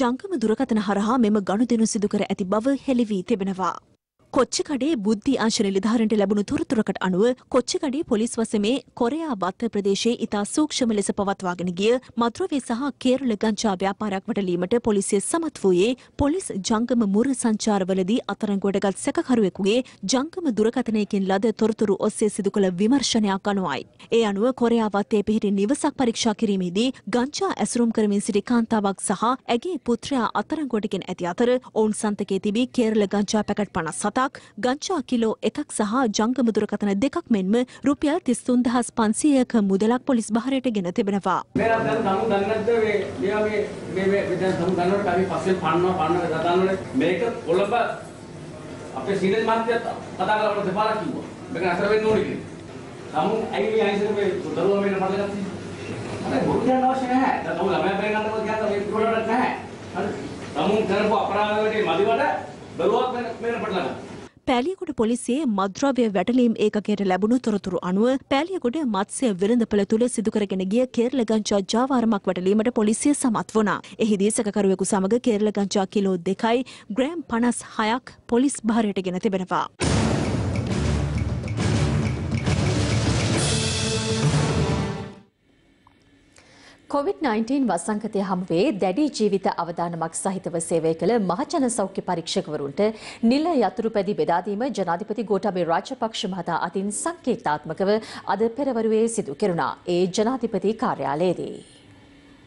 Speaker 3: ජංගම දුරකථන හරහා මෙම ගනුදෙනු සිදු කර ඇති බව හෙළි වී තිබෙනවා. කොච්චිකඩේ බුද්ධි ආශන නිධාරන්ට ලැබුණු තොරතුරකට අනුව කොච්චිකඩේ පොලිස් වසමේ කොරයා වත්ත ප්‍රදේශයේ ඉතා සූක්ෂම ලෙස පවත්වාගෙන ගිය මත්‍රවේ සහ කේරළ ගංචා ව්‍යාපාරයක් වටලීමට පොලිසිය සමත් වූයේ පොලිස් ජංගම මුර සංචාරවලදී අතරංගොඩගත් සැකකරුවෙකුගේ ජංගම දුරකථනයකින් ලද තොරතුරු ඔස්සේ සිදු කළ විමර්ශනයක් අනුවයි. ඒ අනුව කොරයා වත්තේ පිහිටි නිවසක් පරීක්ෂා කිරීමේදී ගංචා ඇසුරුම් කරමින් සිටි කාන්තාවක් සහ ඇගේ පුත්‍රයා අතරංගොඩකින් ඇති අතර ඔවුන් සන්තකයේ තිබී කේරළ ගංචා පැකට් 57 හතක් ගංචා කිලෝ එකක් සහ ජංගම දුරකථන දෙකක් මෙන්ම රුපියල් තිස්සුන් දහස් පන්සියක මුදලක් පොලිස් භාරයට ගෙන තිබෙනවා.
Speaker 6: මේක කොළඹ අපේ සීනස් මාත්‍යත් කතා කරලා දෙපාරක් කිව්වා. මේක නතර වෙන්න ඕනේ කියලා. නමුත් ඇයි මේ අයිසර මේ දරුවා මේකට මඩලක් තියෙන්නේ? අනේ බොරු කියන්න අවශ්‍ය නැහැ. දැන් ඔය ළමයා බැරි ගන්නකොට කියන්න මේ ප්‍රොඩක්ට් නැහැ. හරි. නමුත් කරපු අපරාධ වලට මදි වල දරුවක් මේකට මඩලක්.
Speaker 3: පෑලියගොඩ පොලිසියේ මද්‍රව්‍ය වැටලීම් ඒකකයට ලැබුණු තොරතුරු අනුව පෑලියගොඩ මත්ස්‍ය විරඳපළ තුළ සිදුකරගෙන ගිය කේරළ ගංජා ජාවාරමක් වැටලීමට පොලිසිය සමත් වුණා. එහිදී සැකකරුවෙකු සමග කේරළ ගංජා කිලෝ දෙකයි ග්‍රෑම් පනස් හයක් පොලිස් භාරයට ගෙන තිබෙනවා.
Speaker 1: කොවිD-19 වසංගතය හමුවේ දැඩි ජීවිත අවදානමක් සහිතව සේවය කළ මහජන සෞඛ්‍ය පරීක්ෂකවරුන්ට නිල යතුරුපැදි බෙදාදීම ජනාධිපති ගෝඨාභය රාජපක්ෂ මහතා අතින් සංකේතාත්මකව අද පෙරවරුවේ සිදු කෙරුණා. ඒ ජනාධිපති කාර්යාලයේදී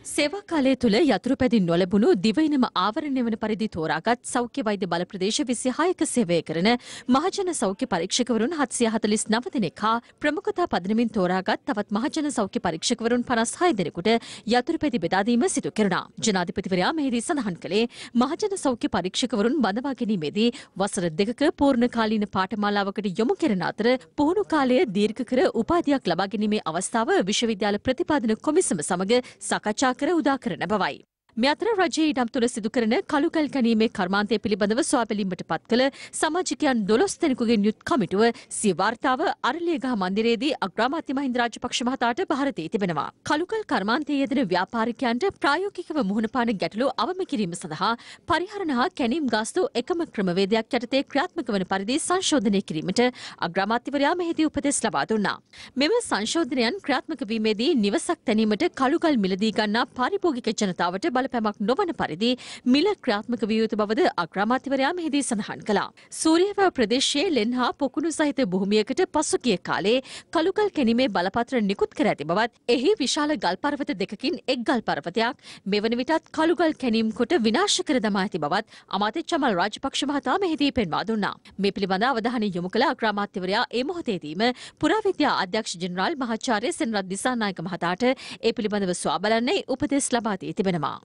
Speaker 1: සේවා කාලය තුළ යතුරු පැදින් නොලැබුණු දිවයිනම ආවරණය වන පරිදි තෝරාගත් සෞඛ්‍ය වෛද්‍ය බල ප්‍රදේශ විසි හයක සේවය කරන මහජන සෞඛ්‍ය පරීක්ෂකවරුන් හත්සිය හතලිස් නව දෙනෙක් හා ප්‍රමුඛතා පදනමින් තෝරාගත් තවත් මහජන සෞඛ්‍ය පරීක්ෂකවරුන් පනස් හය දෙනෙකුට යතුරු පැදි බෙදාදීම සිදු කරනා. ජනාධිපතිවරයා මෙහිදී සඳහන් කළේ මහජන සෞඛ්‍ය පරීක්ෂකවරුන් බඳවා ගැනීමේදී වසර දෙකක පූර්ණකාලීන පාඨමාලාවකට යොමු කරන අතර පුහුණු කාලය දීර්ඝ කර උපාධියක් ලබා ගැනීමේ අවස්ථාව විශ්වවිද්‍යාල ප්‍රතිපාදන කොමිසම සමග සාකච්ඡා කතා කර උදා කරන බවයි. මේ අතර රජයේ ඉඩම් තුළ සිදු කරන කළුකල් ගැනීමේ කර්මාන්තය පිළිබඳව සොයාබැලීමට පත් කළ සමාජිකයන් දොළොස් දෙනෙකුගෙන් යුත් කමිටුව සිය වාර්තාව අරලියගහ මන්දිරයේදී අග්‍රාමාත්‍ය මහින්ද රාජපක්ෂ මහතාට බහර දී තිබෙනවා. කළුකල් කර්මාන්තයේ යෙදෙන ව්‍යාපාරිකයන්ට ප්‍රායෝගිකව මුහුණපාන ගැටලු අවම කිරීම සඳහා පරිහරණ හා කැණීම් ගාස්තු එකම ක්‍රමවේදයක් යටතේ ක්‍රියාත්මක වන පරිදි සංශෝධනය කිරීමට අග්‍රාමාත්‍යවරයා මෙහිදී උපදෙස් ලබා දුන්නා. මෙම සංශෝධනයන් ක්‍රියාත්මක වීමේදී නිවසක් තැනීමට කළුකල් මිලදී ගන්නා පාරිභෝගික ජනතාවට බලපෑමක් නොවන පරිදි මිල ක්‍රාත්මක විය යුතු බවද අග්‍රාමාත්‍යවරයා මෙහිදී සඳහන් කළා. සූරියව ප්‍රදේශයේ ලෙන් හා පොකුණු සහිත භූමියකට පසුගිය කාලේ කළුකල් කැණීමේ බලපත්‍ර නිකුත් කර ඇති බවත් එහි විශාල ගල් පර්වත දෙකකින් එක් ගල් පර්වතයක් මෙවන විටත් කළුගල් කැණීම් කොට විනාශ කර දමා ඇති බවත් අමාත්‍ය චමල් රාජපක්ෂ මහතා මෙහිදී පෙන්වා දුන්නා. මේ පිළිබඳ අවධානය යොමු කළ අග්‍රාමාත්‍යවරයා ඒ මොහොතේදීම පුරාවිද්‍යා අධ්‍යක්ෂ ජෙනරාල් මහාචාර්ය සෙනරත් දිසානායක මහතාට ඒ පිළිබඳව සොයා බලන්නේ උපදෙස් ලබා දී තිබෙනවා.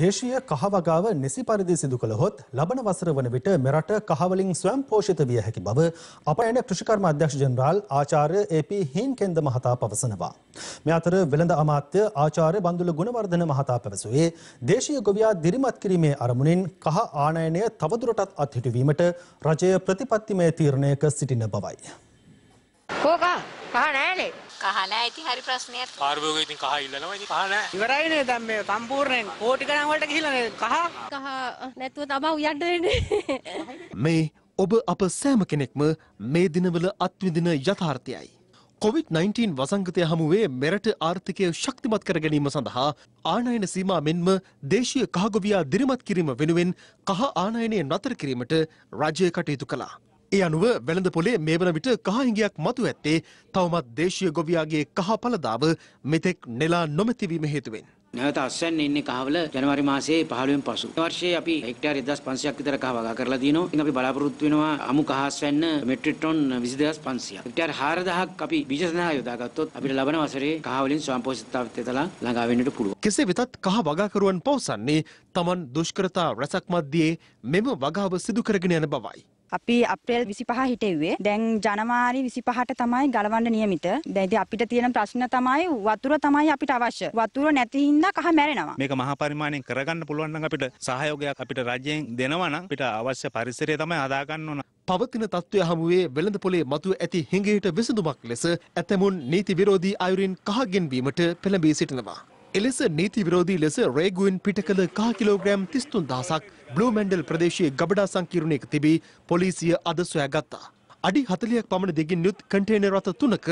Speaker 2: දේශීය කහවගාව නිසි පරිදි සිදු කළහොත් ලබන වසර වන විට මෙරට කහවලින් ස්වයම් පෝෂිත විය හැකි බව අප එන කෘෂිකර්ම අධ්‍යක්ෂ ජනරාල් ආචාර්ය ඒ.පි. හීන්කෙන්ද මහතා පවසනවා. මේ අතර වෙළඳ අමාත්‍ය ආචාර්ය බන්දුල ගුණවර්ධන මහතා පැවසුවේ දේශීය ගොවියා දිරිමත් කිරීමේ අරමුණින් කහ ආනයනය තවදුරටත් අත්හිටුවීමට රජය ප්‍රතිපත්තිමය තීරණයක සිටින බවයි.
Speaker 1: කෝකා කහ නෑනේ. කහ නෑ ඉතින් හරි
Speaker 3: ප්‍රශ්නයක්.
Speaker 7: කාර්බෝගේ ඉතින් කහ ඉල්ලනවා ඉතින් කහ නෑ.
Speaker 3: ඉවරයිනේ දැන් මේ සම්පූර්ණයෙන් කෝටි ගණන් වලට ගිහිල්ලානේ
Speaker 1: කහ. කහ නැතුව තමයි උයන්න වෙන්නේ.
Speaker 7: මේ
Speaker 2: ඔබ අප සෑම කෙනෙක්ම මේ දිනවල අත්විඳින යථාර්ථයයි. COVID-19 වසංගතය හමුවේ මෙරට ආර්ථිකය ශක්තිමත් කර ගැනීම සඳහා ආනයන සීමා මෙන්ම දේශීය කහගොවියා දිරිමත් කිරීම වෙනුවෙන් කහ ආනයනය නතර කිරීමට රජය කටයුතු කළා. ඒ අනුව වැළඳ පොලේ මේ වන විට කහහිඟයක් මතු ඇත්තේ තවමත් දේශීය ගොවියාගේ කහ පලදාව මෙතෙක් නෙලා නොමැතිවීම හේතුවෙන්.
Speaker 7: නැවත අස්සන් ඉන්න කහවල
Speaker 5: ජනවාරි මාසේ පහළුවෙන් පසු වර්ෂයේ අපි හෙක්ටර් 1500ක් විතර කහ වගා කරලා දිනෝ ඉතින් අපි බලාපොරොත්තු වෙනවා අමු කහ අස්වැන්න මෙට්‍රික් ටොන් 22500ක් හෙක්ටර් 4000ක් අපි බීජ සඳහා යොදාගත්තොත් අපිට ලබන වසරේ කහ වලින් ස්වයංපෝෂිතතාවයට තලා ළඟා වෙන්නට පුළුවන්
Speaker 2: කෙසේ වෙතත් කහ වගාකරුවන් පවසන්නේ Taman දුෂ්කරතා රැසක් මැද්දේ මෙම වගාව සිදු කරගෙන යන බවයි
Speaker 1: අපි අප්‍රේල් 25 හිටෙව්වේ. දැන් ජනවාරි 25ට තමයි ගලවන්න නියමිත. දැන් ඉතින් අපිට
Speaker 3: තියෙන ප්‍රශ්න තමයි වතුර තමයි අපිට අවශ්‍ය. වතුර නැති හින්දා කහ මැරෙනවා.
Speaker 2: මේක මහා පරිමාණයෙන් කරගන්න පුළුවන් නම් අපිට සහයෝගයක් අපිට රජයෙන් දෙනවා නම් අපිට අවශ්‍ය පරිසරය තමයි හදා ගන්න ඕන. පවතින තත්ත්වය හමුවේ වෙළඳ පොලේ මතුව ඇති හිඟයට විසඳුමක් ලෙස ඇතැමුන් නීති විරෝධී අයුරින් කහගෙන්වීමට පෙළඹී සිටිනවා. එලෙස නීති විරෝධී ලෙස රේගුවෙන් පිට කළ කහ කිලෝග්‍රෑම් තිස්තුන් දහසක් බ්ලූ මැන්ඩල් ප්‍රදේශයේ ගබඩා සංකීර්ණයක තිබී පොලිසිය අද සොයාගත්තා. අඩි 40ක් පමණ දෙකින් යුත් කන්ටේනර් රථ තුනක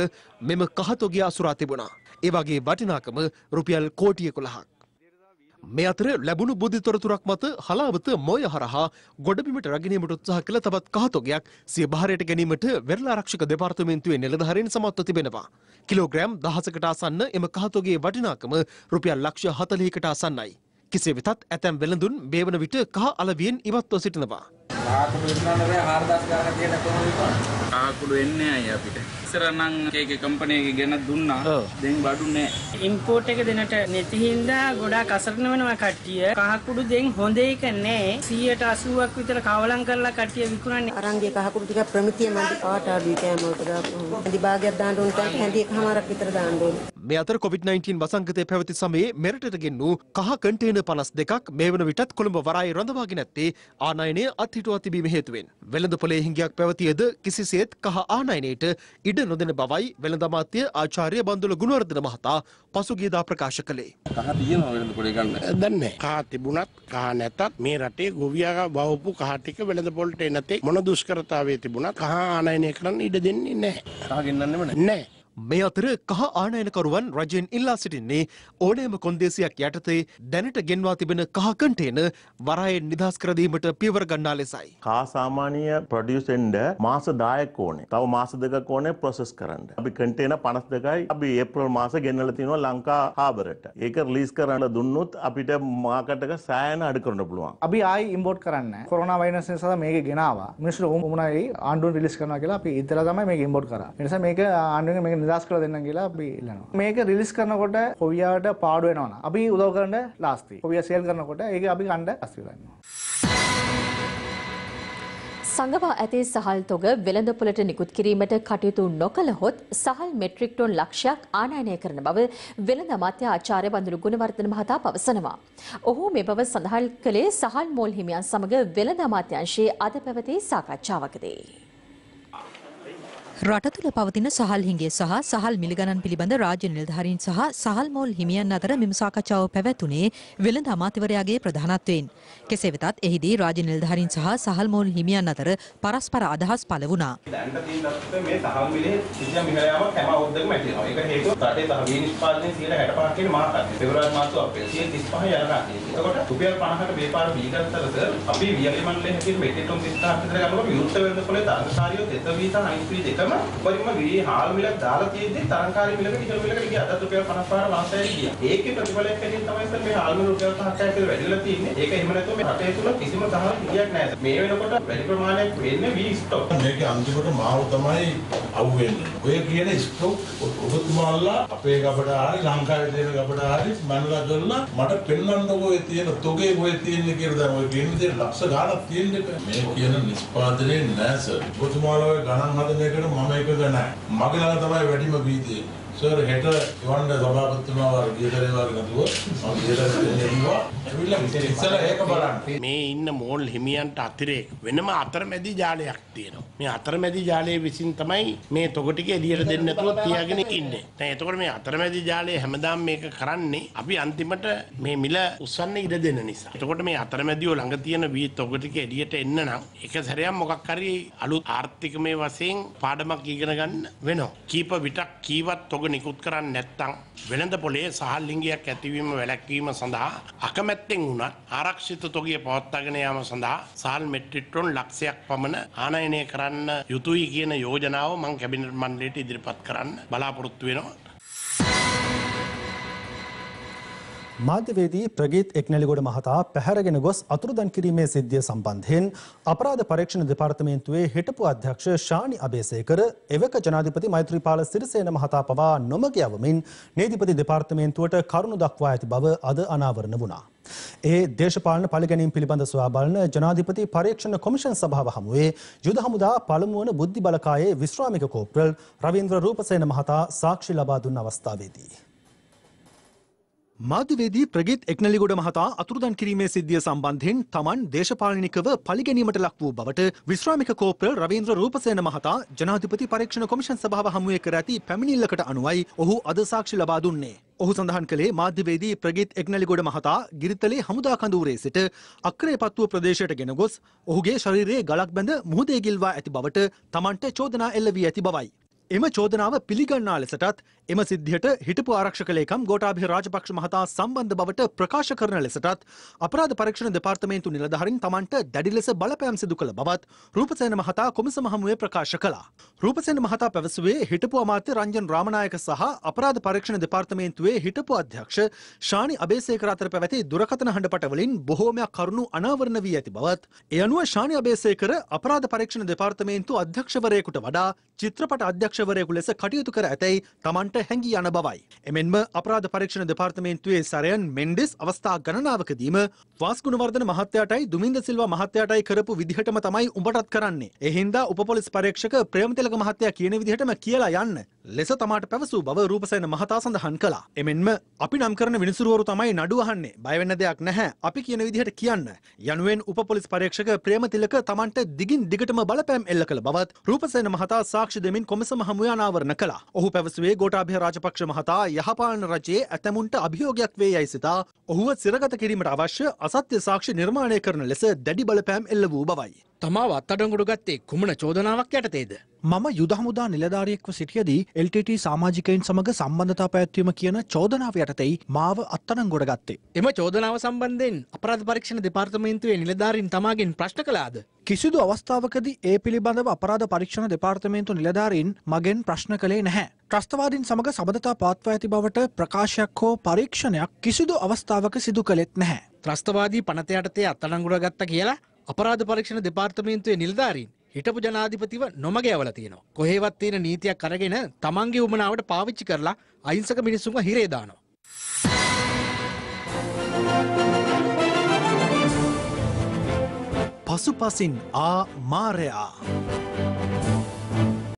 Speaker 2: මෙම කහතොගිය අසුරා තිබුණා. ඒ වගේ වටිනාකම රුපියල් කෝටි 11ක්. මේ අතර ලැබුණු බුද්ධි තොරතුරක් මත හලාවත මොය හරහා ගොඩබිමට රැගෙනීමට උත්සාහ කළ තවත් කහතොගයක් සිය භාරයට ගැනීමට වෙරළ ආරක්ෂක දෙපාර්තමේන්තුවේ නිලධාරීන් සමත්ව තිබෙනවා. කිලෝග්‍රෑම් දහසකට ආසන්න එම කහතොගේ වටිනාකම රුපියල් ලක්ෂ 40කට ආසන්නයි. කෙසේ වෙතත් ඇතැම් වෙළඳුන් මේ වන විට කහ අලවියෙන් ඉවත්ව සිටිනවා.
Speaker 7: ආකුළු ඉන්නන්න බෑ
Speaker 5: 4000 ගන්න කියන කොහොමද ආකුළු එන්නේ අය අපිට. ඉස්සර නම් කේක කම්පැනි එක ගෙන දුන්නා. දැන් බඩු නෑ.
Speaker 7: ඉම්පෝට් එක දෙනට නැති හින්දා ගොඩාක් අසරණ වෙනවා කට්ටිය. කහකුඩු දැන් හොඳ එක නෑ. 180ක් විතර කවලම් කරලා කට්ටිය විකුණන්නේ.
Speaker 3: අරන්ගේ කහකුඩු ටික ප්‍රමිතිය මන්දි පාට අඩුයි කෑම වලට දාපු. හඳි භාගයක් දාන්න උන්ට හැඳි එකමාරක්
Speaker 7: විතර දාන්න ඕනේ.
Speaker 2: මේ අතර COVID-19 වසංගතය පැවති සමයේ මෙරටට ගෙන් වූ කහ කන්ටේනර් 52ක් මේ වන විටත් කොළඹ වරායේ රඳවාගෙන ඇත්තේ ආනයනය අත්හිටුව පවත්වා තිබීම හේතුවෙන් වෙළඳ පොලේ හිඟයක් පැවතියද කිසිසේත් කහ ආනයනයට ඉඩ නොදෙන බවයි වෙළඳ අමාත්‍ය ආචාර්ය බන්දුල ගුණවර්ධන මහතා පසුගියදා ප්‍රකාශ කළේ.
Speaker 4: කහ තියෙනවද වෙළඳ පොලේ ගන්න? දන්නේ කහ තිබුණත් කහ නැතත් මේ රටේ ගොවියා වහපු කහ ටික වෙළඳ පොලට එනතේ මොන
Speaker 2: දුෂ්කරතාවයේ තිබුණත් කහ ආනයනය කරන්න ඉඩ දෙන්නේ නැහැ. කහ ගෙන්නන්නෙම නැහැ. නැහැ. මේ අතර කහ ආනයනකරුවන් රජයෙන් ඉල්ලා සිටින්නේ ඕනෑම කොන්දේසියක් යටතේ දැනට ගෙන්වා තිබෙන කහ කන්ටේන වරායෙන් නිදහස් කරදීමට පියවර ගන්නා ලෙසයි.
Speaker 4: කා සාමාන්‍ය ප්‍රඩියුසෙන්ඩ මාස 10ක් ඕනේ. තව මාස දෙකක් ඕනේ ප්‍රොසෙස් කරන්න. අපි කන්ටේනර් 52යි අපි ඒප්‍රේල් මාසේ ගෙන්නලා තිනවා ලංකා හාබරට. ඒක රිලීස් කරන්න දුන්නොත් අපිට මාකට් එක සෑහෙන අඩු කරන්න පුළුවන්.
Speaker 5: අපි ආයි ඉම්පෝට් කරන්න. කොරෝනා වෛරස් නිසා මේක ගෙනාවා. මිනිස්සු උමුණයි ආණ්ඩුවෙන් රිලීස් කරනවා කියලා අපි ඉතලා තමයි මේක ඉම්පෝට් කරා. ඒ නිසා මේක ආණ්ඩුවෙන් මේක නිදස් කර දෙන්න කියලා අපි ඉල්ලනවා. මේක රිලිස් කරනකොට හොවියාට පාඩු වෙනවනම් අපි උදව් කරන්න ලාස්ති. හොවියා සේල්
Speaker 7: කරනකොට ඒක අපි ගන්න අස්ති ගන්නවා.
Speaker 1: සඟවා ඇති සහල් තොග වෙළඳපොළට නිකුත් කිරීමට කටයුතු නොකළහොත් සහල් මෙට්‍රික් ටොන් ලක්ෂයක් ආනයනය කරන බව වෙළඳ අමාත්‍ය ආචාර්ය බඳුරු ගුණවර්ධන මහතා පවසනවා. ඔහු මේ බව සඳහන් කළේ සහල් මෝල් හිමියන් සමග වෙළඳ අමාත්‍යංශයේ අද පැවති සාකච්ඡාවකදී. රට තුළ පවතින සහල් හිඟේ සහ සහල් මිලිගණන් පිළිබඳ රාජ්‍ය නිලධාරීන් සහ සහල් මෝල් හිමියන් අතර මෙම සාකච්ඡාව පැවැතුනේ වෙළඳ අමාත්‍යවරයාගේ ප්‍රධානත්වයෙන්. කෙසේ වෙතත් එහිදී රාජ්‍ය නිලධාරීන් සහ සහල් මෝල් හිමියන් අතර පරස්පර අදහස් පළ වුණා.
Speaker 4: දැනට තියෙන තත්ත්වය මේ සහල් මිලේ කිසියම් ඉහළයාවක් හැම අවුරුද්දකම ඇති වෙනවා. ඒක හේතුව රටේ සහල් නිෂ්පාදනය 65% කියන මාතෘකාව. පෙබරවාරි මාසයේ අපේ 135 යනකම්.
Speaker 2: එතකොට රුපියල් 50කට ව්‍යාපාර බීගත්තරද අපි වියලි මණ්ඩලයේ හැටියට මෙට්‍රොම් 35 අතර ගමන විරුද්ධ වෙනකොට තාක්ෂණිකව දෙත වීත අයිති දෙකම කොයිම වී හාල් මිලක් දාලා තියෙද්දි තරංකාරී මිලක
Speaker 4: ඩිසල් මිලකට ගියා. අදත් රුපියල් 55 500යි ගියා. ඒකේ ප්‍රතිඵලයක් හැටියට තමයි සර් මේ හාල් මිල රුපියල් 700ක් කියලා වැඩිලා තියෙන්නේ. ඒක එහෙම නැතුව මේ රටේ තුල කිසිම තහවුරු කියක් නැහැ. මේ වෙනකොට වැඩි ප්‍රමාණයක් වෙන්නේ වී ස්ටොක්. මේකේ අන්තිමට මාව තමයි අහුවෙන්නේ. ඔය කියන ස්ටොක් ඔබතුමාලා අපේ ගබඩ හරි ලංකාවේ තියෙන ගබඩ හරි මනුලා දොල්ලා මට පෙන්වන්න ඔය තියෙන තොගේ ඔය තියෙන්නේ කියලා දැන් ඔය කියන දේ ලක්ෂ ගාණක් තියෙන්නේ මේ කියන නිෂ්පාදනයේ නැහැ සර්. ඔබතුමාලා ඔය ගණන් හදන එකට මම එකද නැහැ. මගේ ළඟ තමයි වැඩිම ප්‍රීතිය. සර් හෙට එවන්න සභාපතිතුමා වගේ ගියතරේ වගේ නැතුව මම ගියතරේ එන්නවා ඇවිල්ලා ඉස්සර ඒක බලන්න මේ ඉන්න මෝල් හිමියන්ට අතිරේක වෙනම අතරමැදි ජාලයක් තියෙනවා මේ අතරමැදි ජාලය විසින් තමයි මේ තොග ටික එළියට දෙන්න නැතුව තියාගෙන ඉන්නේ දැන් එතකොට මේ අතරමැදි ජාලය හැමදාම මේක කරන්නේ අපි අන්තිමට මේ මිල උස්සන්න ඉඩ දෙන නිසා එතකොට මේ අතරමැදිව ළඟ තියෙන වී තොග ටික එළියට එන්න නම් එක සැරයක් මොකක් හරි අලුත් ආර්ථිකමය වශයෙන් පාඩමක් ඉගෙන ගන්න වෙනවා කීප විටක් කීවත් තොග අභියෝග නිකුත් කරන්න නැත්තං වෙළඳ පොලේ සහල්ලිංගයක් ඇතිවීම වැළැක්වීම සඳහා අකමැත්තෙන් වුණත් ආරක්ෂිත තොගිය පවත්වාගෙන යාම සඳහා සාල් මෙට්‍රිට්‍රොන් ලක්ෂයක් පමණ ආනයනය කරන්න යුතුයි කියන යෝජනාව මං කැබිනට් මණ්ඩලයට ඉදිරිපත් කරන්න බලාපොරොත්තු වෙනවා
Speaker 2: මාධ්‍යවේදී ප්‍රගීත් එක්නැලිගොඩ මහතා පැහැරගෙන ගොස් අතුරුදන් කිරීමේ සිද්ධිය සම්බන්ධයෙන් අපරාධ පරීක්ෂණ දෙපාර්තමේන්තුවේ හිටපු අධ්‍යක්ෂ ශානි අබේසේකර එවක ජනාධිපති මෛත්‍රීපාල සිරිසේන මහතා පවා නොමග යවමින් නීතිපති දෙපාර්තමේන්තුවට කරුණු දක්වා ඇති බව අද අනාවරණ වුණා. ඒ දේශපාලන පළගැනීම් පිළිබඳ සොයා බලන ජනාධිපති පරීක්ෂණ කොමිෂන් සභාව හමුවේ යුද හමුදා පළමුවන බුද්ධි බලකායේ විශ්‍රාමික කෝප්‍රල් රවීන්ද්‍ර රූපසේන මහතා සාක්ෂි ලබා දුන් අවස්ථාවේදී. මාධ්‍යවේදී ප්‍රගීත් එක්නලිගොඩ මහතා අතුරුදන් කිරීමේ සිද්ධිය සම්බන්ධයෙන් තමන් දේශපාලනිකව පලිගැනීමට ලක් වූ බවට විශ්‍රාමික කෝප්‍රල් රවීන්ද්‍ර රූපසේන මහතා ජනාධිපති පරීක්ෂණ කොමිෂන් සභාව හමුවේ කර ඇති පැමිණිල්ලකට අනුවයි ඔහු අද සාක්ෂි ලබා දුන්නේ. ඔහු සඳහන් කළේ මාධ්‍යවේදී ප්‍රගීත් එක්නලිගොඩ මහතා ගිරිතලේ හමුදා කඳවුරේ සිට අක්‍රේ පත්තුව ප්‍රදේශයට ගෙන ගොස් ඔහුගේ ශරීරයේ ගලක් බැඳ මුහුදේ ගිල්වා ඇති බවට තමන්ට චෝදනා එල්ල වී ඇති බවයි. එම චෝදනාව පිළිගන්නා ලෙසටත් එම සිද්ධියට හිටපු ආරක්ෂකලේකම් ගෝඨාභය රාජපක්ෂ මහතා සම්බන්ධ බවට ප්‍රකාශ කරන ලෙසටත් අපරාධ පරීක්ෂණ දෙපාර්තමේන්තු නිලධාරීන් Tamanට දැඩි ලෙස බලපෑම් සිදු කළ බවත් රූපසේන මහතා කොමිස මහමුවේ ප්‍රකාශ කළා. රූපසේන මහතා පැවසුවේ හිටපු අමාත්‍ය රංජන් රාමනායක සහ අපරාධ පරීක්ෂණ දෙපාර්තමේන්තුවේ හිටපු අධ්‍යක්ෂ ශානි අබේසේකර අතර පැවති දුරකථන හඬපට වලින් බොහෝමයක් කරුණු අනාවරණ වී ඇති බවත් ඒ අනුව ශානි අබේසේකර අපරාධ පරීක්ෂණ දෙපාර්තමේන්තු අධ්‍යක්ෂවරයෙකුට වඩා චිත්‍රපට අධ්‍යක්ෂ අධ්‍යක්ෂවරයෙකු ලෙස කටයුතු කර ඇතැයි තමන්ට හැඟී යන බවයි. එමෙන්ම අපරාධ පරීක්ෂණ දෙපාර්තමේන්තුවේ සරයන් මෙන්ඩෙස් අවස්ථා ගණනාවකදීම වාස්කුණවර්ධන මහත්තයාටයි දුමින්ද සිල්වා මහත්තයාටයි කරපු විදිහටම තමයි උඹටත් කරන්නේ. එහින්දා උපපොලිස් පරීක්ෂක ප්‍රේමතිලක මහත්තයා කියන විදිහටම කියලා යන්න ලෙස තමාට පැවසූ බව රූපසයන මහතා සඳහන් කළා. එමෙන්ම අපි නම් කරන විනිසුරුවරු තමයි නඩු අහන්නේ. බය වෙන්න දෙයක් නැහැ. අපි කියන විදිහට කියන්න. යනුවෙන් උපපොලිස් පරීක්ෂක ප්‍රේමතිලක තමන්ට දිගින් දිගටම බලපෑම් එල්ල කළ බවත් රූපසයන මහතා සාක්ෂි දෙමින් කොමසම හමුයනාවරණ කලා ඔහු පැවසුවේ ගෝටාභය රාජපක්ෂ මහතා යහපාලන රජයේ ඇතැමුන්ට අභියෝගයක් වේ යයි සිතා ඔහුව සිරගත කිරීමට අවශ්‍ය අසත්‍ය සාක්ෂි නිර්මාණය කරන ලෙස දැඩි බලපෑම් එල්ල වූ බවයි.
Speaker 5: තමාව අත්තඩංගුඩු ගත්තේ කුමන චෝදනාවක් යටතේද.
Speaker 2: මම යුදහමුදා නිලධාරියෙක්ව සිටියදී LTT සාමාජිකයින් සමඟ සම්බන්ධතා පැවැත්වීම කියන චෝදනාව යටතෙයි මාව අත්තඩංගුඩ ගත්තේ.
Speaker 5: එම චෝදනාව සම්බන්ධයෙන් අපරාධ පරීක්ෂණ දෙපාර්තමේන්තුවේ නිලධාරීන් තමාගෙන් ප්‍රශ්න කළාද?
Speaker 2: කිසිදු අවස්ථාවකදී ඒ පිළිබඳව
Speaker 5: අපරාධ පරීක්ෂණ දෙපාර්තමේන්තු නිලධාරීන් මගෙන් ප්‍රශ්න කළේ නැහැ. ත්‍රස්තවාදීන් සමඟ සබඳතා පාත්ව ඇති බවට ප්‍රකාශයක් හෝ පරීක්ෂණයක් කිසිදු අවස්ථාවක සිදු කළෙත් නැහැ. ත්‍රස්තවාදී පනතයටතේ අත්තඩංගුඩ ගත්ත කියලා අපරාධ පරීක්ෂණ දෙපාර්තමේන්තුවේ නිලධාරීන් හිටපු ජනාධිපතිව නොමග යවල තියෙනවා. කොහේවත් තියෙන නීතියක් අරගෙන තමන්ගේ උමනාවට පාවිච්චි කරලා අහිංසක මිනිස්සුන්ව හිරේ දානවා.
Speaker 2: පසුපසින් ආ මාරයා